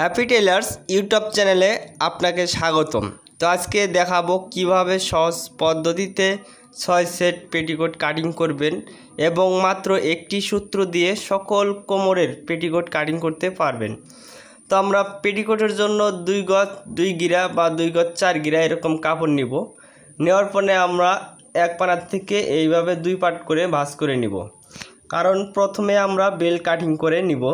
Happy tailors YouTube চ্যানেলে আপনাকে স্বাগতম তো আজকে দেখাবো কিভাবে সহজ পদ্ধতিতে ছয় সেট পেটিকোট কাটিং করবেন এবং মাত্র একটি সূত্র দিয়ে সকল কোমরের পেটিকোট কাটিং করতে পারবেন তো আমরা পেটিকোটের জন্য দুই গজ দুই গিরা বা দুই গজ চার গিরা এরকম কাপড় নিব নেওয়ার পরে আমরা এক পাড়ার থেকে এইভাবে দুই পাট করে ভাঁজ করে নিব কারণ প্রথমে আমরা বেল কাটিং করে নিব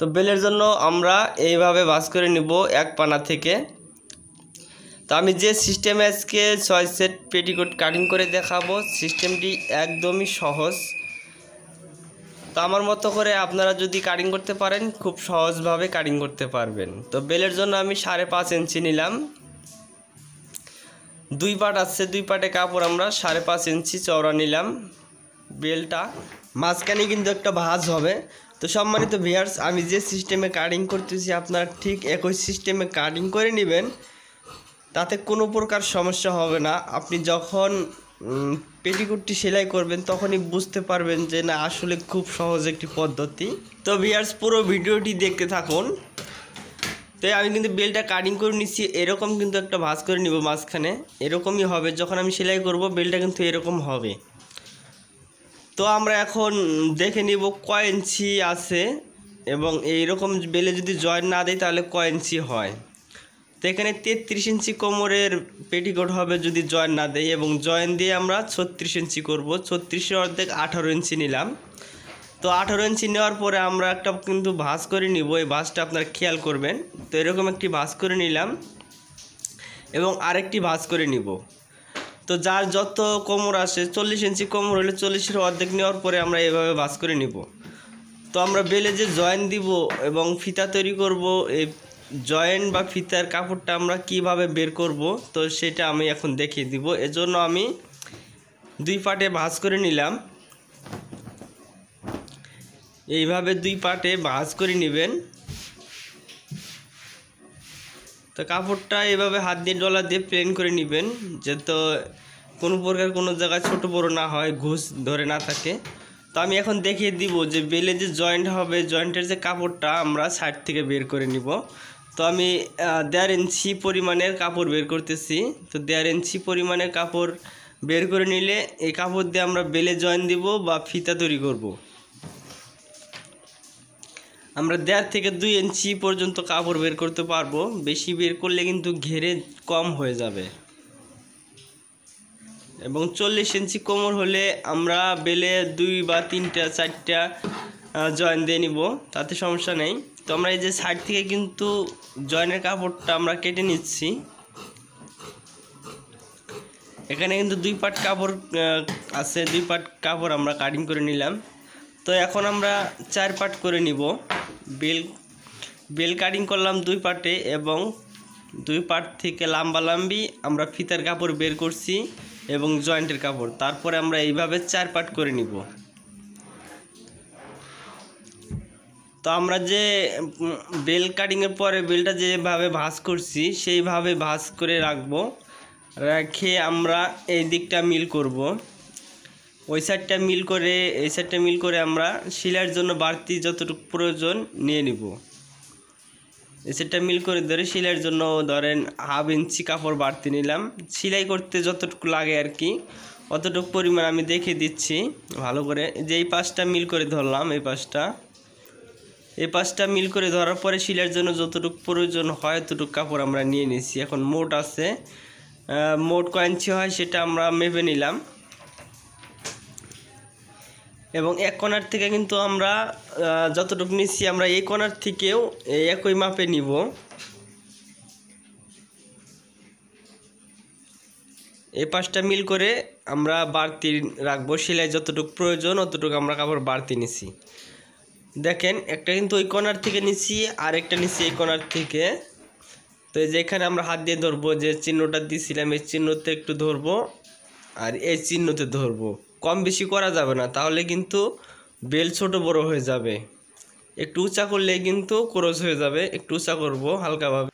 তো বেলের জন্য আমরা এইভাবে বাস করে নিব এক পানা থেকে তো আমি যে সিস্টেম আজকে ছয় সেট পেটিকোট কাটিং করে দেখাবো সিস্টেমটি একদমই সহজ তো আমার মতো করে আপনারা যদি কাটিং করতে পারেন খুব সহজভাবে কাটিং করতে পারবেন তো বেলের জন্য আমি সাড়ে পাঁচ ইঞ্চি নিলাম দুই পাট আসছে দুই পাটে কাপড় আমরা সাড়ে পাঁচ ইঞ্চি চওড়া নিলাম বেলটা মাঝখানে কিন্তু একটা ভাজ হবে তো সম্মানিত ভিয়ার্স আমি যে সিস্টেমে কার্ডিং করতেছি আপনারা ঠিক একই সিস্টেমে কার্ডিং করে নেবেন তাতে কোনো প্রকার সমস্যা হবে না আপনি যখন পেটিকুটটি সেলাই করবেন তখনই বুঝতে পারবেন যে না আসলে খুব সহজ একটি পদ্ধতি তো ভিয়ার্স পুরো ভিডিওটি দেখতে থাকুন তো আমি কিন্তু বেলটা কাটিং করে নিচ্ছি এরকম কিন্তু একটা ভাঁজ করে নিব মাঝখানে এরকমই হবে যখন আমি সেলাই করব বেলটা কিন্তু এরকম হবে তো আমরা এখন দেখে নিব কয়েন্সি আছে এবং এই রকম বেলে যদি জয়েন না দেয় তাহলে কয়েন্সি হয় তো এখানে তেত্রিশ ইঞ্চি কোমরের পেটিকোট হবে যদি জয়েন না দেয় এবং জয়েন দিয়ে আমরা ছত্রিশ ইঞ্চি করব ছত্রিশের অর্ধেক আঠারো ইঞ্চি নিলাম তো আঠারো ইঞ্চি নেওয়ার পরে আমরা একটা কিন্তু ভাঁজ করে নিব এই ভাঁজটা আপনারা খেয়াল করবেন তো এরকম একটি ভাঁজ করে নিলাম এবং আরেকটি ভাঁজ করে নিব তো যার যত কোমর আসে চল্লিশ ইঞ্চি কোমর হলে চল্লিশের অর্ধেক নেওয়ার পরে আমরা এভাবে বাস করে নিব তো আমরা বেলে যে জয়েন্ট দিব এবং ফিতা তৈরি করব এই জয়েন্ট বা ফিতার কাপড়টা আমরা কিভাবে বের করব তো সেটা আমি এখন দেখিয়ে দিব এজন্য আমি দুই পাটে ভাঁজ করে নিলাম এইভাবে দুই পাটে ভাঁজ করে নেবেন তো কাপড়টা এভাবে হাত দিয়ে ডলা দিয়ে প্লেন করে নেবেন যে তো কোনো প্রকার কোনো জায়গায় ছোট বড় না হয় ঘুষ ধরে না থাকে তো আমি এখন দেখিয়ে দিব যে বেলে যে জয়েন্ট হবে জয়েন্টের যে কাপড়টা আমরা সাইড থেকে বের করে নিব তো আমি দেড় ইঞ্চি পরিমাণের কাপড় বের করতেছি তো দেড় ইঞ্চি পরিমাণের কাপড় বের করে নিলে এই কাপড় দিয়ে আমরা বেলে জয়েন দিব বা ফিতা তৈরি করব। আমরা দেড় থেকে দুই ইঞ্চি পর্যন্ত কাপড় বের করতে পারবো বেশি বের করলে কিন্তু ঘেরে কম হয়ে যাবে এবং চল্লিশ ইঞ্চি কোমর হলে আমরা বেলে দুই বা তিনটা চারটা জয়েন দিয়ে নিব তাতে সমস্যা নেই তো আমরা এই যে সাইড থেকে কিন্তু জয়েনের কাপড়টা আমরা কেটে নিচ্ছি এখানে কিন্তু দুই পাট কাপড় আছে দুই পাট কাপড় আমরা কাটিং করে নিলাম তো এখন আমরা চার পাট করে নিব বেল বেল কাটিং করলাম দুই পাটে এবং দুই পাট থেকে লাম্বা লাম্বি আমরা ফিতার কাপড় বের করছি এবং জয়েন্টের কাপড় তারপরে আমরা এইভাবে চার পাট করে নিব তো আমরা যে বেল কাটিংয়ের পরে বেলটা যেভাবে ভাজ করছি সেইভাবে ভাজ করে রাখব রেখে আমরা এই দিকটা মিল করব ওই সাইডটা মিল করে এই সাইডটা মিল করে আমরা শিলার জন্য বাড়তি যতটুকু প্রয়োজন নিয়ে নিব সেটা মিল করে ধরে সেলাইয়ের জন্য ধরেন হাফ ইঞ্চি কাপড় বাড়তি নিলাম সেলাই করতে যতটুকু লাগে আর কি অতটুকু পরিমাণ আমি দেখে দিচ্ছি ভালো করে যে এই পাশটা মিল করে ধরলাম এই পাশটা এই পাশটা মিল করে ধরার পরে সেলাইয়ের জন্য যতটুকু প্রয়োজন হয় অতটুকু কাপড় আমরা নিয়ে নিছি এখন মোট আছে মোট কয়েঞ্চি হয় সেটা আমরা মেপে নিলাম এবং এক কণার থেকে কিন্তু আমরা যতটুকু নিচ্ছি আমরা এই কণার থেকেও একই মাপে নিব এই পাশটা মিল করে আমরা বাড়তি রাখবো সেলাই যতটুকু প্রয়োজন অতটুকু আমরা কাপড় বাড়তি নিছি দেখেন একটা কিন্তু ওই কণার থেকে নিচ্ছি আর একটা নিচ্ছি এই কোনার থেকে তো এই যে এখানে আমরা হাত দিয়ে ধরবো যে চিহ্নটা দিয়েছিলাম এই চিহ্নতে একটু ধরবো আর এই চিহ্নতে ধরবো কম বেশি করা যাবে না তাহলে কিন্তু বেল ছোট বড় হয়ে যাবে একটু উঁচা করলেই কিন্তু ক্রস হয়ে যাবে একটু উঁচা করবো হালকাভাবে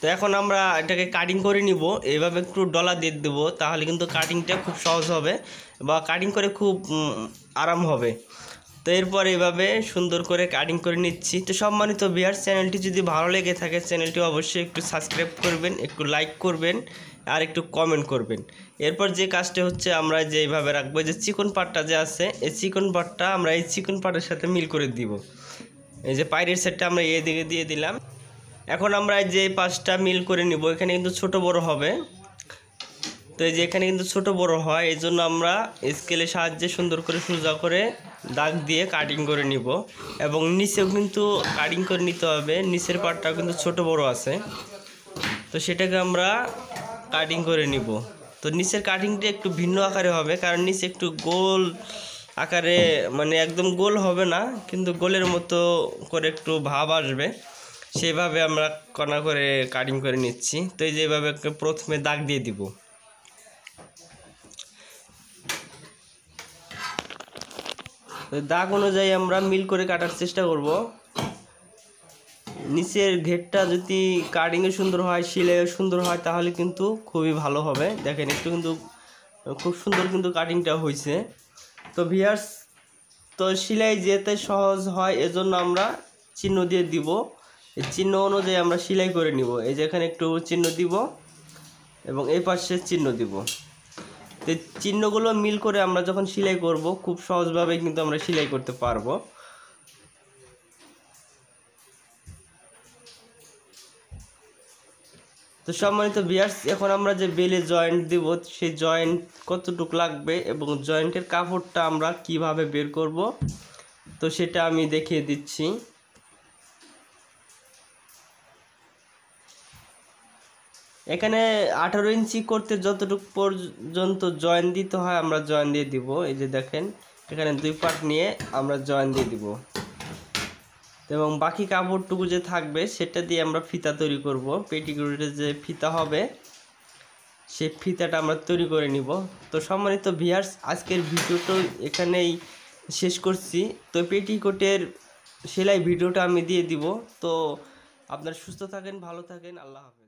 তো এখন আমরা এটাকে কাটিং করে নিব এইভাবে একটু ডলা দিয়ে দেবো তাহলে কিন্তু কাটিংটা খুব সহজ হবে বা কাটিং করে খুব আরাম হবে তো এরপর এভাবে সুন্দর করে কাটিং করে নিচ্ছি তো সম্মানিত বিহার চ্যানেলটি যদি ভালো লেগে থাকে চ্যানেলটি অবশ্যই একটু সাবস্ক্রাইব করবেন একটু লাইক করবেন আর একটু কমেন্ট করবেন এরপর যে কাজটা হচ্ছে আমরা যে এইভাবে রাখবো যে চিকন পাটটা যে আছে এই চিকন পাটটা আমরা এই চিকন পাটের সাথে মিল করে দিব এই যে পাইরের সেটটা আমরা এই দিকে দিয়ে দিলাম এখন আমরা যে পাশটা মিল করে নিব এখানে কিন্তু ছোট বড় হবে তো এই যে এখানে কিন্তু ছোট বড় হয় এই জন্য আমরা স্কেলের সাহায্যে সুন্দর করে সোজা করে দাগ দিয়ে কাটিং করে নিব এবং নিচেও কিন্তু কাটিং করে নিতে হবে নিচের পাটটাও কিন্তু ছোট বড় আছে তো সেটাকে আমরা কাটিং করে নিব তো নিচের কাটিংটা একটু ভিন্ন আকারে হবে কারণ নিচে একটু গোল আকারে মানে একদম গোল হবে না কিন্তু গোলের মতো করে একটু ভাব আসবে সেইভাবে আমরা কণা করে কাটিং করে নিচ্ছি তো এই যেভাবে প্রথমে দাগ দিয়ে দিব দাগ অনুযায়ী আমরা মিল করে কাটার চেষ্টা করব নিচের ঘেরটা যদি কাটিংয়ে সুন্দর হয় সিলাইও সুন্দর হয় তাহলে কিন্তু খুবই ভালো হবে দেখেন একটু কিন্তু খুব সুন্দর কিন্তু কাটিংটা হয়েছে তো ভিয়ার্স তো সেলাই যেতে সহজ হয় এজন্য আমরা চিহ্ন দিয়ে দিব চিহ্ন অনুযায়ী আমরা সেলাই করে নিব এই যেখানে একটু চিহ্ন দিব এবং এই পাশে চিহ্ন দিব তো চিহ্নগুলো মিল করে আমরা যখন সেলাই করব খুব সহজভাবে কিন্তু আমরা সেলাই করতে পারবো তো সম্মানিত বিয়ার্স এখন আমরা যে বেলে জয়েন্ট দেব সেই জয়েন্ট কতটুক লাগবে এবং জয়েন্টের কাপড়টা আমরা কিভাবে বের করব তো সেটা আমি দেখিয়ে দিচ্ছি এখানে আঠারো ইঞ্চি করতে যতটুকু পর্যন্ত জয়েন দিতে হয় আমরা জয়েন দিয়ে দিব এই যে দেখেন এখানে দুই পার্ট নিয়ে আমরা জয়েন দিয়ে দিব এবং বাকি কাপড়টুকু যে থাকবে সেটা দিয়ে আমরা ফিতা তৈরি করব পেটিকুরিতে যে ফিতা হবে সে ফিতাটা আমরা তৈরি করে নিব তো সম্মানিত ভিয়ার্স আজকের ভিডিওটা এখানেই শেষ করছি তো পেটিকোটের সেলাই ভিডিওটা আমি দিয়ে দিব তো আপনারা সুস্থ থাকেন ভালো থাকেন আল্লাহ হাফেজ